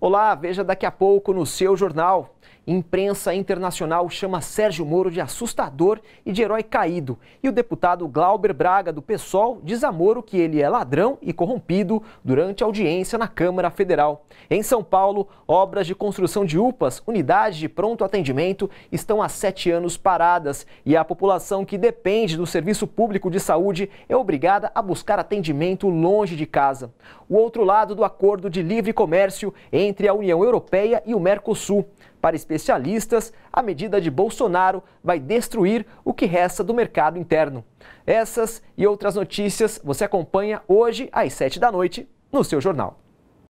Olá, veja daqui a pouco no seu jornal. Imprensa internacional chama Sérgio Moro de assustador e de herói caído. E o deputado Glauber Braga, do PSOL, diz a Moro que ele é ladrão e corrompido durante audiência na Câmara Federal. Em São Paulo, obras de construção de UPAs, unidades de pronto atendimento, estão há sete anos paradas e a população que depende do serviço público de saúde é obrigada a buscar atendimento longe de casa. O outro lado do acordo de livre comércio entre a União Europeia e o Mercosul. Para especialistas, a medida de Bolsonaro vai destruir o que resta do mercado interno. Essas e outras notícias você acompanha hoje às 7 da noite no seu jornal.